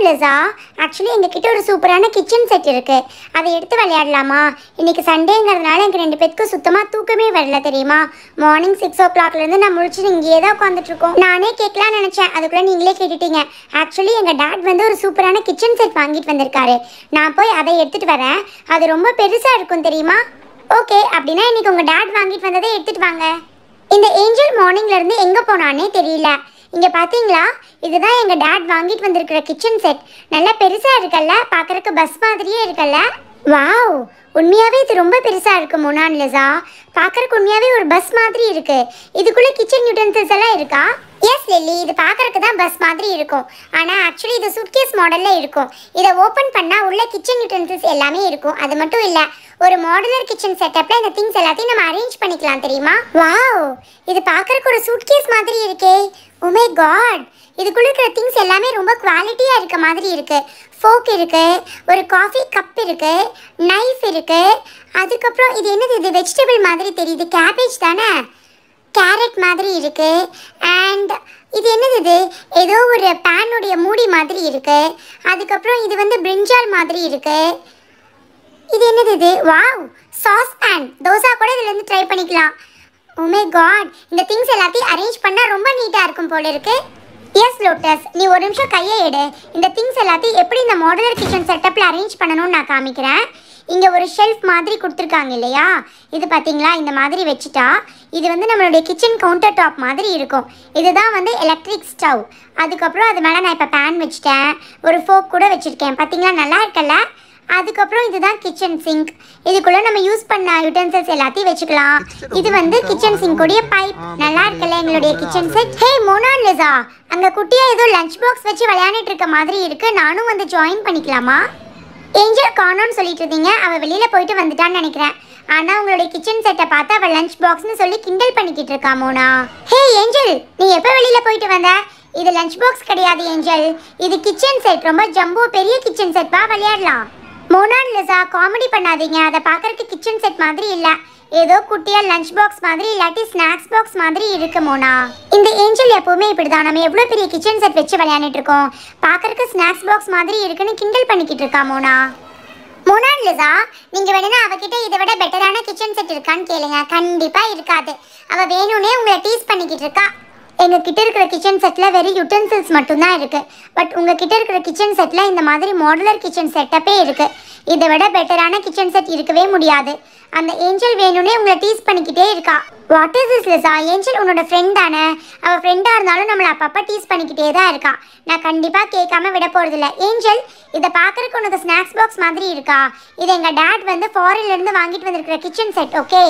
இல்லை ஆக்சுவலி எங்ககிட்ட ஒரு சூப்பரான கிச்சன் செட் இருக்குது அதை எடுத்து விளையாடலாமா இன்றைக்கி சண்டேங்கிறதுனால எங்கள் ரெண்டு பேருக்கும் சுத்தமாக தூக்கமே வரல தெரியுமா மார்னிங் சிக்ஸ் ஓ கிளாக்லேருந்து நான் முழிச்சு இங்கேயே தான் உட்காந்துட்ருக்கோம் நானே கேட்கலாம் நினச்சேன் அதுக்குள்ளே நீங்களே கேட்டுட்டீங்க ஆக்சுவலி எங்கள் டேட் வந்து ஒரு சூப்பரான கிச்சன் செட் வாங்கிட்டு வந்திருக்காரு நான் போய் அதை எடுத்துகிட்டு வரேன் அது ரொம்ப பெருசாக இருக்கும் தெரியுமா ஓகே அப்படின்னா இன்றைக்கி உங்கள் டேட் வாங்கிட்டு வந்ததை எடுத்துகிட்டு வாங்க இந்த ஏஞ்சல் மார்னிங்லேருந்து எங்கே போனானே தெரியல இங்கே பார்த்தீங்களா இதுதான் எங்கள் டேட் வாங்கிட்டு வந்திருக்கிற கிச்சன் செட் நல்லா பெருசாக இருக்கல்ல பார்க்குறக்கு பஸ் மாதிரியே இருக்கல்ல வாவ் உண்மையாகவே இது ரொம்ப பெருசாக இருக்குது மொனான்லஸா பார்க்குறக்கு உண்மையாகவே ஒரு பஸ் மாதிரி இருக்குது இதுக்குள்ளே கிச்சன் யூட்டன்சில்ஸ் எல்லாம் இருக்கா எஸ் லில்லி இது பார்க்குறக்கு தான் பஸ் மாதிரி இருக்கும் ஆனால் ஆக்சுவலி இது சுட்கேஸ் மாடலில் இருக்கும் இதை ஓப்பன் பண்ணால் உள்ள கிச்சன் யூட்டன்சில்ஸ் எல்லாமே இருக்கும் அது மட்டும் இல்லை ஒரு மாடுலர் கிச்சன் செட்டப்ல இந்த திங்ஸ் எல்லாத்தையும் நம்ம அரேஞ்ச் பண்ணிக்கலாம் தெரியுமா வாவ் இது பார்க்கறக்கு ஒரு சூட்கேஸ் மாதிரி இருக்கே உமே oh காட் இதுக்குள்ள இருக்கிற திங்ஸ் எல்லாமே ரொம்ப குவாலிட்டியா இருக்க மாதிரி இருக்கு ஃபோக் இருக்கு ஒரு காஃபி கப் இருக்கு நைஃப் இருக்கு அதுக்கப்புறம் இது என்னது இது வெஜிடபிள் மாதிரி தெரியுது கேபேஜ் தானே கேரட் மாதிரி இருக்கு அண்ட் இது என்னது இது ஏதோ ஒரு பேனுடைய மூடி மாதிரி இருக்கு அதுக்கப்புறம் இது வந்து பிரிஞ்சால் மாதிரி இருக்குது இது என்னது இது வாவ் சாஸ் பேன் தோசா கூட இதில் இருந்து ட்ரை பண்ணிக்கலாம் உமே oh காட் இந்த திங்ஸ் எல்லாத்தையும் அரேஞ்ச் பண்ணால் ரொம்ப நீட்டாக இருக்கும் போல இருக்கு எஸ் லோட்டஸ் நீ ஒரு நிமிஷம் கையை எடு இந்த திங்ஸ் எல்லாத்தையும் எப்படி இந்த மாடலர் கிச்சன் செட்டப்பில் அரேஞ்ச் பண்ணணும்னு நான் காமிக்கிறேன் இங்கே ஒரு ஷெல்ஃப் மாதிரி கொடுத்துருக்காங்க இல்லையா இது பார்த்தீங்களா இந்த மாதிரி வச்சுட்டா இது வந்து நம்மளுடைய கிச்சன் கவுண்டர் டாப் மாதிரி இருக்கும் இதுதான் வந்து எலக்ட்ரிக் ஸ்டவ் அதுக்கப்புறம் அது மேலே நான் இப்போ பேன் வச்சுட்டேன் ஒரு ஃபோக் கூட வச்சுருக்கேன் பார்த்தீங்களா நல்லா இருக்கல அதுக்கப்புறம் இதுதான் கிச்சன் சிங்க் இதுக்குள்ளே நம்ம யூஸ் பண்ண யூட்டன்சல்ஸ் எல்லாத்தையும் வச்சுக்கலாம் இது வந்து கிச்சன் சிங்க்குடைய பைப் நல்லா இருக்குல்ல எங்களுடைய கிச்சன் செட் ஹே மோனாலிசா அங்கே குட்டியாக ஏதோ லஞ்ச் பாக்ஸ் வச்சு விளையாண்டுட்டு இருக்க மாதிரி இருக்குது நானும் வந்து ஜாயின் பண்ணிக்கலாமா ஏஞ்சல் காணோன்னு சொல்லிட்டு இருந்தீங்க அவள் வெளியில் போயிட்டு வந்துட்டான்னு நினைக்கிறேன் ஆனால் உங்களுடைய கிச்சன் செட்டை பார்த்து அவள் லஞ்ச் பாக்ஸ்னு சொல்லி கிண்டல் பண்ணிக்கிட்டு இருக்கா மோனா ஹே ஏஞ்சல் நீ எப்போ வெளியில் போயிட்டு வந்த இது லஞ்ச் பாக்ஸ் கிடையாது ஏஞ்சல் இது கிச்சன் செட் ரொம்ப ஜம்போ பெரிய கிச்சன் பா விளையாடலாம் மோனாலிசா காமெடி பண்ணாதீங்க அதை பார்க்குறக்கு கிச்சன் செட் மாதிரி இல்லை ஏதோ குட்டியாக லஞ்ச் பாக்ஸ் மாதிரி இல்லாட்டி ஸ்நாக்ஸ் பாக்ஸ் மாதிரி இருக்கு மோனா இந்த ஏஞ்சல் எப்போவுமே இப்படி தான் நம்ம எவ்வளோ பெரிய கிச்சன் செட் வச்சு விளையாண்டுட்டு இருக்கோம் பார்க்குறக்கு ஸ்நாக்ஸ் பாக்ஸ் மாதிரி இருக்குன்னு கிண்டல் பண்ணிக்கிட்டு இருக்கா மோனா மோனாலிசா நீங்கள் வேணா அவகிட்ட இதை விட பெட்டரான கிச்சன் செட் இருக்கான்னு கேளுங்க கண்டிப்பாக இருக்காது அவள் வேணும்னே உங்களை டீஸ் பண்ணிக்கிட்டு இருக்கா எங்கள் கிட்ட இருக்கிற கிச்சன் செட்டில் வெறும் யூட்டன்சில்ஸ் மட்டும்தான் இருக்குது பட் உங்கள் கிட்ட இருக்கிற கிச்சன் செட்டில் இந்த மாதிரி மாடுலர் கிச்சன் செட்டப்பே இருக்குது இதை விட பெட்டரான கிச்சன் செட் இருக்கவே முடியாது அந்த ஏஞ்சல் வேணும்னே உங்களை டீஸ் பண்ணிக்கிட்டே இருக்கா what is is Lisa Angel உன்னோட ஃப்ரெண்ட் தானே அவள் ஃப்ரெண்டாக இருந்தாலும் நம்மளை அப்பப்போ டீஸ் பண்ணிக்கிட்டே தான் இருக்கா நான் கண்டிப்பாக கேட்காம விட போகிறதில்ல ஏஞ்சல் இதை பார்க்குறக்கு உனக்கு ஸ்நாக்ஸ் பாக்ஸ் மாதிரி இருக்கா இது எங்கள் டேட் வந்து ஃபாரின்லேருந்து வாங்கிட்டு வந்திருக்கிற கிச்சன் செட் ஓகே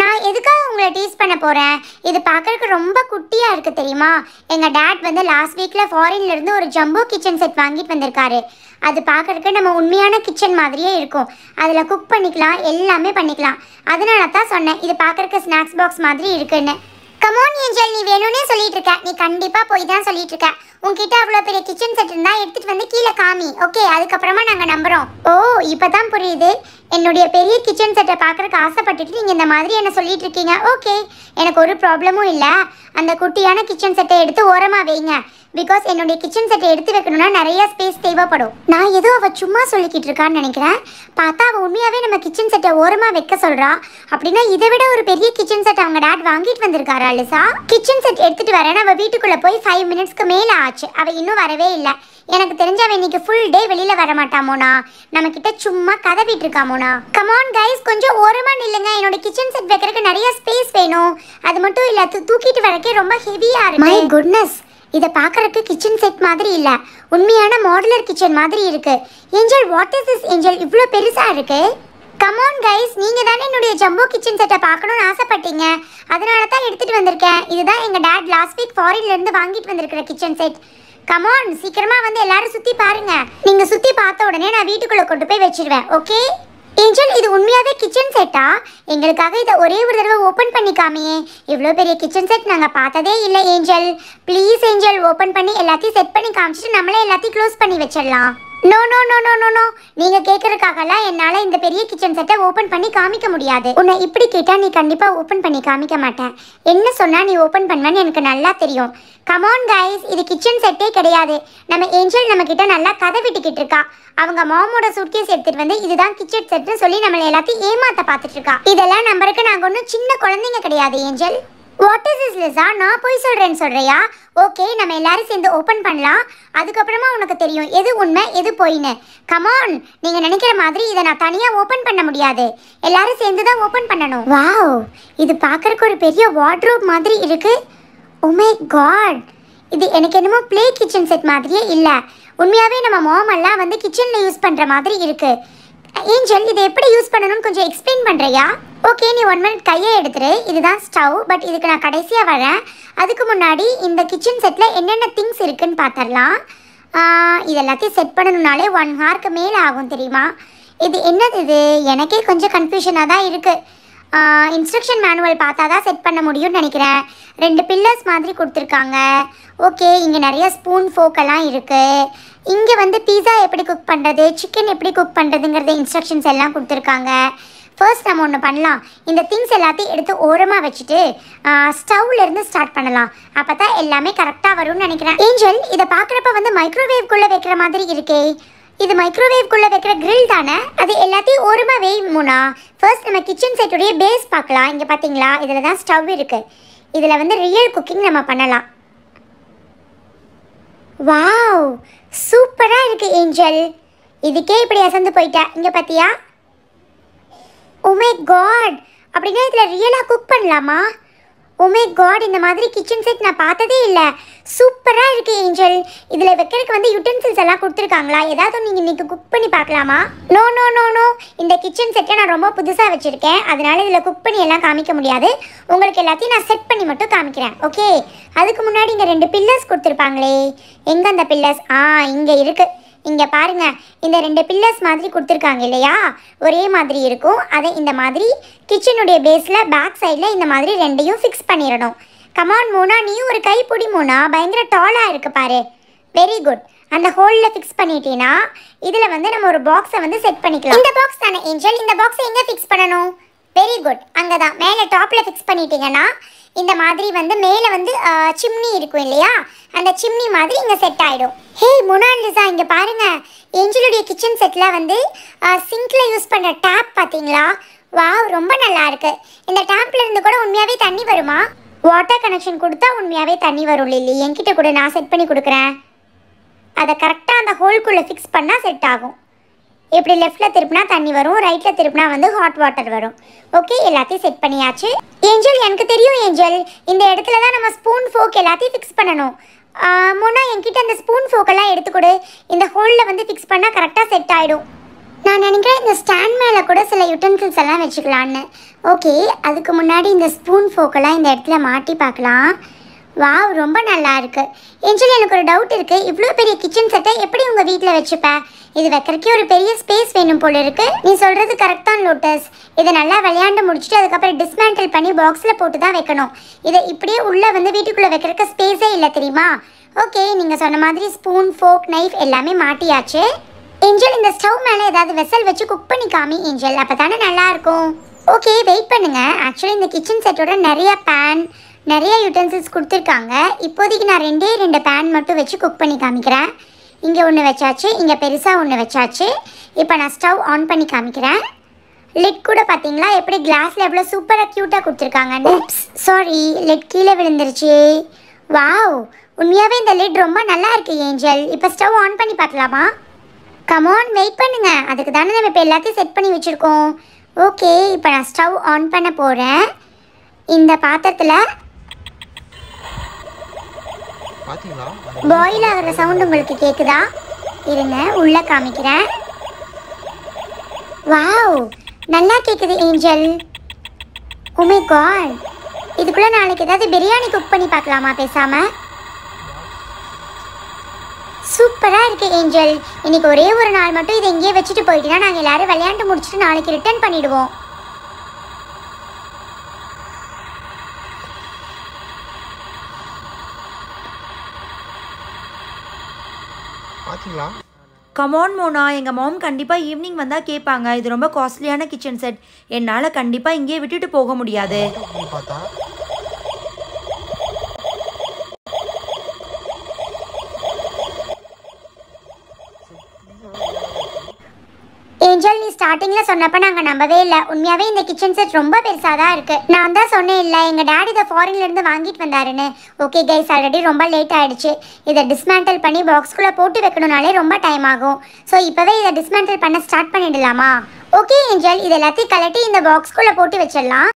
நான் எதுக்காக உங்களை டீஸ் பண்ண போகிறேன் இது பார்க்குறதுக்கு ரொம்ப குட்டியாக இருக்குது தெரியுமா எங்கள் டேட் வந்து லாஸ்ட் வீக்கில் ஃபாரின்லேருந்து ஒரு ஜம்போ கிச்சன் செட் வாங்கிட்டு வந்திருக்காரு அது பார்க்குறதுக்கு நம்ம உண்மையான கிச்சன் மாதிரியே இருக்கும் அதில் குக் பண்ணிக்கலாம் எல்லாமே பண்ணிக்கலாம் அதனால தான் சொன்னேன் இது பார்க்குறக்கு ஸ்நாக்ஸ் பாக்ஸ் மாதிரி இருக்குன்னு கமோன் ஏஞ்சல் நீ வேணும்னே சொல்லிட்டு இருக்க நீ கண்டிப்பாக போய் தான் சொல்லிட்டு இருக்க உன்கிட்ட அவ்வளோ பெரிய கிச்சன் செட் இருந்தால் எடுத்துகிட்டு வந்து கீழே காமி ஓகே அதுக்கப்புறமா நாங்கள் நம்புகிறோம் ஓ இப்போ தான் புரியுது என்னுடைய பெரிய கிச்சன் செட்டை பார்க்குறக்கு ஆசைப்பட்டுட்டு நீங்கள் இந்த மாதிரி என்ன சொல்லிட்டு இருக்கீங்க ஓகே எனக்கு ஒரு ப்ராப்ளமும் இல்லை அந்த குட்டியான கிச்சன் செட்டை எடுத்து ஓரமாக வைங்க பிகாஸ் என்னுடைய கிச்சன் செட்டை எடுத்து வைக்கணும்னா நிறைய ஸ்பேஸ் தேவைப்படும் நான் ஏதோ அவள் சும்மா சொல்லிக்கிட்டு இருக்கான்னு நினைக்கிறேன் பார்த்தா அவள் உண்மையாகவே நம்ம கிச்சன் செட்டை ஓரமாக வைக்க சொல்கிறா அப்படின்னா இதை விட ஒரு பெரிய கிச்சன் செட் அவங்க டேட் வாங்கிட்டு வந்திருக்காரா அலிசா கிச்சன் செட் எடுத்துகிட்டு வரேன் அவள் வீட்டுக்குள்ளே போய் ஃபைவ் மினிட்ஸ்க்கு மேலே ஆச்சு அவள் இன்னும் வரவே இல்லை எனக்கு தெரிஞ்சவன் இன்னைக்கு ஃபுல் டே வெளியில வர மாட்டாமோனா நம்ம கிட்ட சும்மா கதவிட்டு இருக்காமோனா கமான் கைஸ் கொஞ்சம் ஓரமா நில்லுங்க என்னோட கிச்சன் செட் வைக்கிறதுக்கு நிறைய ஸ்பேஸ் வேணும் அது மட்டும் இல்ல தூக்கிட்டு வரக்கே ரொம்ப ஹெவியா இருக்கு மை குட்னஸ் இதை பார்க்கறதுக்கு கிச்சன் செட் மாதிரி இல்லை உண்மையான மாடுலர் கிச்சன் மாதிரி இருக்கு Angel what is this Angel இவ்வளோ பெருசாக இருக்கு கமான் கைஸ் நீங்கள் தானே என்னுடைய ஜம்போ கிச்சன் செட்டை பார்க்கணும்னு ஆசைப்பட்டீங்க அதனால தான் எடுத்துகிட்டு வந்திருக்கேன் இதுதான் எங்கள் டேட் லாஸ்ட் வீக் ஃபாரின்லேருந்து வாங்கிட்டு வந்திருக்கிற கிச்சன் செட் கமான் சீக்கிரமா வந்து எல்லாரும் சுத்தி பாருங்க நீங்க சுத்தி பார்த்த உடனே நான் வீட்டுக்குள்ள கொண்டு போய் வச்சிருவேன் ஓகே ஏஞ்சல் இது உண்மையாவே கிச்சன் செட்டா எங்களுக்காக இதை ஒரே ஒரு தடவை ஓப்பன் பண்ணிக்காமே இவ்வளோ பெரிய கிச்சன் செட் நாங்கள் பார்த்ததே இல்லை ஏஞ்சல் ப்ளீஸ் ஏஞ்சல் ஓப்பன் பண்ணி எல்லாத்தையும் செட் பண்ணி காமிச்சிட்டு நம்மளே எல்லாத்தையும் க்ளோஸ் பண்ணி வச்சிடலாம் no no no no no no நீங்க கேக்குறதுக்காகலாம் என்னால இந்த பெரிய கிச்சன் செட்டை ஓபன் பண்ணி காமிக்க முடியாது உன்னை இப்படி கேட்டா நீ கண்டிப்பா ஓபன் பண்ணி காமிக்க மாட்டேன் என்ன சொன்னா நீ ஓபன் பண்ணுவேன்னு எனக்கு நல்லா தெரியும் கமான் கைஸ் இது கிச்சன் செட்டே கிடையாது நம்ம ஏஞ்சல் நம்ம கிட்ட நல்லா கதை விட்டுக்கிட்டு இருக்கா அவங்க மாமோட சூட்கேஸ் எடுத்துட்டு வந்து இதுதான் கிச்சன் செட்னு சொல்லி நம்மளை எல்லாத்தையும் ஏமாத்த பார்த்துட்டு இருக்கா இதெல்லாம் நம்பருக்கு நாங்க ஒன்றும் சின்ன குழந்தைங்க கிடையாது Angel what is is Lisa நான் போய் சொல்கிறேன்னு சொல்கிறியா ஓகே நம்ம எல்லாரும் சேர்ந்து ஓப்பன் பண்ணலாம் அதுக்கப்புறமா உனக்கு தெரியும் எது உண்மை எது போயின்னு கமான் நீங்கள் நினைக்கிற மாதிரி இதை நான் தனியாக ஓப்பன் பண்ண முடியாது எல்லாரும் சேர்ந்து தான் ஓப்பன் பண்ணணும் வாவ் இது பார்க்குறக்கு ஒரு பெரிய வாட்ரூப் மாதிரி இருக்குது உமே oh காட் இது எனக்கு என்னமோ ப்ளே கிச்சன் செட் மாதிரியே இல்லை உண்மையாகவே நம்ம மோமெல்லாம் வந்து கிச்சனில் யூஸ் பண்ணுற மாதிரி இருக்குது ஏஞ்சல் இதை எப்படி யூஸ் பண்ணணும்னு கொஞ்சம் எக்ஸ்பிளைன் பண்ணுறியா ஓகே நீ ஒன் மினிட் கையை எடுத்துரு இதுதான் ஸ்டவ் பட் இதுக்கு நான் கடைசியாக வரேன் அதுக்கு முன்னாடி இந்த கிச்சன் செட்டில் என்னென்ன திங்ஸ் இருக்குன்னு பார்த்துடலாம் இது எல்லாத்தையும் செட் பண்ணணுனாலே ஒன் ஹார்க்கு மேலே ஆகும் தெரியுமா இது என்னது இது எனக்கே கொஞ்சம் கன்ஃபியூஷனாக தான் இருக்குது இன்ஸ்ட்ரக்ஷன் மேனுவல் பார்த்தா தான் செட் பண்ண முடியும்னு நினைக்கிறேன் ரெண்டு பில்லர்ஸ் மாதிரி கொடுத்துருக்காங்க ஓகே இங்கே நிறைய ஸ்பூன் ஃபோக்கெல்லாம் இருக்குது இங்கே வந்து பீஸா எப்படி குக் பண்ணுறது சிக்கன் எப்படி குக் பண்ணுறதுங்கிறத இன்ஸ்ட்ரக்ஷன்ஸ் எல்லாம் கொடுத்துருக்காங்க ஃபர்ஸ்ட் நம்ம ஒன்று பண்ணலாம் இந்த திங்ஸ் எல்லாத்தையும் எடுத்து ஓரமாக வச்சுட்டு ஸ்டவ்லேருந்து ஸ்டார்ட் பண்ணலாம் அப்போ தான் எல்லாமே கரெக்டாக வரும்னு நினைக்கிறேன் ஏஞ்சல் இதை பார்க்குறப்ப வந்து மைக்ரோவேவ்குள்ளே வைக்கிற மாதிரி இருக்கே இது மைக்ரோவேவ்குள்ளே வைக்கிற கிரில் தானே அது எல்லாத்தையும் ஓரமாக வேய்முனா ஃபர்ஸ்ட் நம்ம கிச்சன் செட்டுடைய பேஸ் பார்க்கலாம் இங்கே பார்த்தீங்களா இதில் தான் ஸ்டவ் இருக்குது இதில் வந்து ரியல் குக்கிங் நம்ம பண்ணலாம் வாவ் சூப்பராக இருக்குது ஏஞ்சல் இதுக்கே இப்படி அசந்து போயிட்டேன் இங்கே பார்த்தியா உமே oh காட் அப்படின்னா இதில் ரியலாக குக் பண்ணலாமா உமே oh காட் இந்த மாதிரி கிச்சன் செட் நான் பார்த்ததே இல்லை சூப்பராக இருக்குது ஏஞ்சல் இதில் வைக்கிறதுக்கு வந்து யூட்டன்சில்ஸ் எல்லாம் கொடுத்துருக்காங்களா ஏதாவது நீங்கள் இன்றைக்கி குக் பண்ணி பார்க்கலாமா நோ நோ நோ நோ இந்த கிச்சன் செட்டை நான் ரொம்ப புதுசாக வச்சுருக்கேன் அதனால் இதில் குக் பண்ணி எல்லாம் காமிக்க முடியாது உங்களுக்கு எல்லாத்தையும் நான் செட் பண்ணி மட்டும் காமிக்கிறேன் ஓகே அதுக்கு முன்னாடி இங்கே ரெண்டு பில்லர்ஸ் கொடுத்துருப்பாங்களே எங்கே அந்த பில்லர்ஸ் ஆ இங்கே இருக்குது இங்கே பாருங்க இந்த ரெண்டு பில்லர்ஸ் மாதிரி கொடுத்துருக்காங்க இல்லையா ஒரே மாதிரி இருக்கும் அதை இந்த மாதிரி கிச்சனுடைய பேஸில் பேக் சைடில் இந்த மாதிரி ரெண்டையும் ஃபிக்ஸ் பண்ணிடணும் கமான் மூணா நீ ஒரு கை பிடி மூணா பயங்கர டாலாக இருக்குது பாரு வெரி குட் அந்த ஹோலில் ஃபிக்ஸ் பண்ணிட்டீங்கன்னா இதில் வந்து நம்ம ஒரு பாக்ஸை வந்து செட் பண்ணிக்கலாம் இந்த பாக்ஸ் தானே ஏஞ்சல் இந்த பாக்ஸை எங்கே ஃபிக்ஸ் பண்ணணும் வெரி குட் அங்கே தான் மேலே டாப்பில் ஃபிக்ஸ் பண்ணிட்டீங்கன்னா இந்த மாதிரி வந்து மேலே வந்து சிம்னி இருக்கும் இல்லையா அந்த சிம்னி மாதிரி இங்கே செட் ஆகிடும் ஹே மொனாலிசா இங்கே பாருங்கள் ஏஞ்சலுடைய கிச்சன் செட்டில் வந்து சிங்கில் யூஸ் பண்ணுற டேப் பார்த்தீங்களா வாவ் ரொம்ப நல்லா இருக்கு இந்த இருந்து கூட உண்மையாகவே தண்ணி வருமா வாட்டர் கனெக்ஷன் கொடுத்தா உண்மையாகவே தண்ணி வரும் இல்லை என்கிட்ட கூட நான் செட் பண்ணி கொடுக்குறேன் அதை கரெக்டாக அந்த ஹோல்குள்ளே ஃபிக்ஸ் பண்ணால் செட் ஆகும் இப்படி லெஃப்ட்டில் திருப்பினா தண்ணி வரும் ரைட்டில் திருப்பினா வந்து ஹாட் வாட்டர் வரும் ஓகே எல்லாத்தையும் செட் பண்ணியாச்சு ஏஞ்சல் எனக்கு தெரியும் ஏஞ்சல் இந்த இடத்துல தான் நம்ம ஸ்பூன் ஃபோக் எல்லாத்தையும் ஃபிக்ஸ் பண்ணணும் முன்னா என்கிட்ட அந்த ஸ்பூன் ஃபோக்கெல்லாம் எடுத்துக்கொடு இந்த ஹோலில் வந்து ஃபிக்ஸ் பண்ணால் கரெக்டாக செட் ஆகிடும் நான் நினைக்கிறேன் இந்த ஸ்டாண்ட் மேலே கூட சில யூட்டன்சில்ஸ் எல்லாம் வச்சுக்கலான்னு ஓகே அதுக்கு முன்னாடி இந்த ஸ்பூன் ஃபோக்கெல்லாம் இந்த இடத்துல மாட்டி பார்க்கலாம் வாவ் ரொம்ப நல்லா இருக்கு ஏஞ்சல் எனக்கு ஒரு டவுட் இருக்கு இவ்வளோ பெரிய கிச்சன் செட்டை எப்படி உங்கள் வீட்டில் வச்சுப்ப இது வைக்கிறக்கே ஒரு பெரிய ஸ்பேஸ் வேணும் போல இருக்கு நீ சொல்றது கரெக்டான லோட்டஸ் இதை நல்லா விளையாண்டு முடிச்சுட்டு அதுக்கப்புறம் டிஸ்மேண்டில் பண்ணி பாக்ஸில் போட்டு தான் வைக்கணும் இதை இப்படியே உள்ளே வந்து வீட்டுக்குள்ளே வைக்கிறக்க ஸ்பேஸே இல்லை தெரியுமா ஓகே நீங்கள் சொன்ன மாதிரி ஸ்பூன் ஃபோக் நைஃப் எல்லாமே மாட்டியாச்சு ஏஞ்சல் இந்த ஸ்டவ் மேலே ஏதாவது வெசல் வச்சு குக் பண்ணி காமி ஏஞ்சல் அப்போ தானே நல்லாயிருக்கும் ஓகே வெயிட் பண்ணுங்கள் ஆக்சுவலி இந்த கிச்சன் செட்டோட நிறைய பேன் நிறைய யூட்டன்சில்ஸ் கொடுத்துருக்காங்க இப்போதைக்கு நான் ரெண்டே ரெண்டு பேன் மட்டும் வச்சு குக் பண்ணி காமிக்கிறேன் இங்கே ஒன்று வச்சாச்சு இங்கே பெருசாக ஒன்று வச்சாச்சு இப்போ நான் ஸ்டவ் ஆன் பண்ணி காமிக்கிறேன் லெட் கூட பார்த்தீங்களா எப்படி கிளாஸில் எவ்வளோ சூப்பராக க்யூட்டாக கொடுத்துருக்காங்கன்னு சாரி லெட் கீழே விழுந்துருச்சு வாவ் உண்மையாகவே இந்த லெட் ரொம்ப நல்லா இருக்குது ஏஞ்சல் இப்போ ஸ்டவ் ஆன் பண்ணி பார்க்கலாமா கமான் வெயிட் பண்ணுங்கள் அதுக்கு தானே நம்ம இப்போ எல்லாத்தையும் செட் பண்ணி வச்சுருக்கோம் ஓகே இப்போ நான் ஸ்டவ் ஆன் பண்ண போகிறேன் இந்த பாத்திரத்தில் பாத்தீங்களா பாயில் ஆகிற சவுண்ட் உங்களுக்கு கேக்குதா இருங்க உள்ள காமிக்கிறேன் வாவ் நல்லா கேக்குது ஏஞ்சல் உமே oh காட் இதுக்குள்ள நாளைக்கு ஏதாவது பிரியாணி குக் பண்ணி பார்க்கலாமா பேசாம சூப்பராக இருக்கு ஏஞ்சல் இன்னைக்கு ஒரே ஒரு நாள் மட்டும் இதை இங்கேயே வச்சுட்டு போயிட்டுனா நாங்கள் எல்லாரும் விளையாண்டு முடிச்சுட்டு நாளைக்கு ரிட்டர்ன் பண்ணிடுவோம் பார்த்தீங்களா கமான் மோனா எங்கள் மாம் கண்டிப்பாக ஈவினிங் வந்தால் கேட்பாங்க இது ரொம்ப காஸ்ட்லியான கிச்சன் செட் என்னால் கண்டிப்பாக இங்கேயே விட்டுட்டு போக முடியாது பார்த்தா ஏஞ்சல் நீ ஸ்டார்டிங்ல சொன்னப்ப நாங்க நம்பவே இல்ல உண்மையாவே இந்த கிச்சன் செட் ரொம்ப பெருசா தான் இருக்கு நான் தான் சொன்னேன் இல்ல எங்க டாடி இதை ஃபாரின்ல இருந்து வாங்கிட்டு வந்தாருன்னு ஓகே கைஸ் ஆல்ரெடி ரொம்ப லேட் ஆயிடுச்சு இதை டிஸ்மேண்டில் பண்ணி பாக்ஸ்குள்ள போட்டு வைக்கணும்னாலே ரொம்ப டைம் ஆகும் ஸோ இப்பவே இதை டிஸ்மேண்டில் பண்ண ஸ்டார்ட் பண்ணிடலாமா ஓகே ஏஞ்சல் இது எல்லாத்தையும் கலட்டி இந்த பாக்ஸ்குள்ள போட்டு வச்சிடலாம்